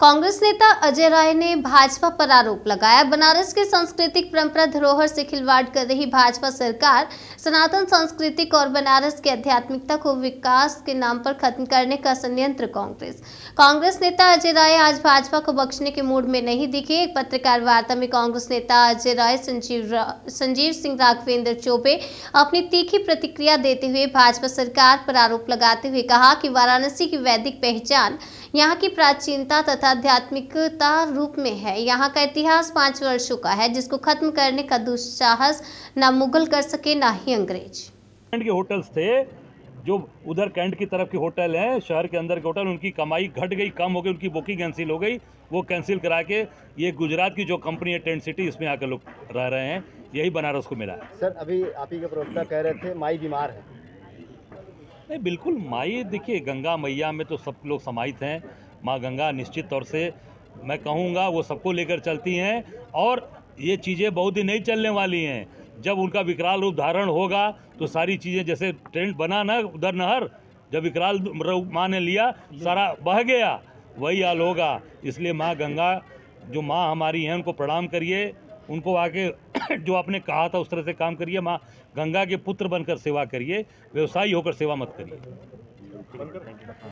कांग्रेस नेता अजय राय ने भाजपा पर आरोप लगाया बनारस के सांस्कृतिक परंपरा धरोहर से खिलवाड़ कर रही भाजपा सरकार सनातन सांस्कृतिक और बनारस की आध्यात्मिकता को विकास के नाम पर खत्म करने का संयंत्र कांग्रेस कांग्रेस नेता अजय राय आज भाजपा को बख्शने के मूड में नहीं दिखे एक पत्रकार वार्ता में कांग्रेस नेता अजय राय संजीव संजीव सिंह राघवेंद्र चौबे अपनी तीखी प्रतिक्रिया देते हुए भाजपा सरकार पर आरोप लगाते हुए कहा कि वाराणसी की वैदिक पहचान यहाँ की प्राचीनता तथा तथा आध्यात्मिकता रूप में है यहाँ का इतिहास पाँच वर्षों का है जिसको खत्म करने का दुस्साहस ना मुगल कर सके ना ही अंग्रेज के होटल्स थे जो उधर कैंट की तरफ के होटल हैं शहर के अंदर के होटल उनकी कमाई घट गई कम हो गई उनकी बुकिंग कैंसिल हो गई वो कैंसिल करा के ये गुजरात की जो कंपनी है टेंट सिटी इसमें आकर लोग रह रहे हैं यही बनारस को मिला है सर अभी आप ही के प्रवक्ता कह रहे थे माई बीमार है नहीं बिल्कुल माई देखिए गंगा मैया में तो सब लोग समाहित हैं माँ गंगा निश्चित तौर से मैं कहूँगा वो सबको लेकर चलती हैं और ये चीज़ें बहुत ही नहीं चलने वाली हैं जब उनका विकराल रूप धारण होगा तो सारी चीज़ें जैसे ट्रेंड बना ना उधर नहर जब विकराल रूप माँ ने लिया सारा बह गया वही हाल होगा इसलिए माँ गंगा जो माँ हमारी हैं उनको प्रणाम करिए उनको आके जो आपने कहा था उस तरह से काम करिए माँ गंगा के पुत्र बनकर सेवा करिए व्यवसायी होकर सेवा मत करिए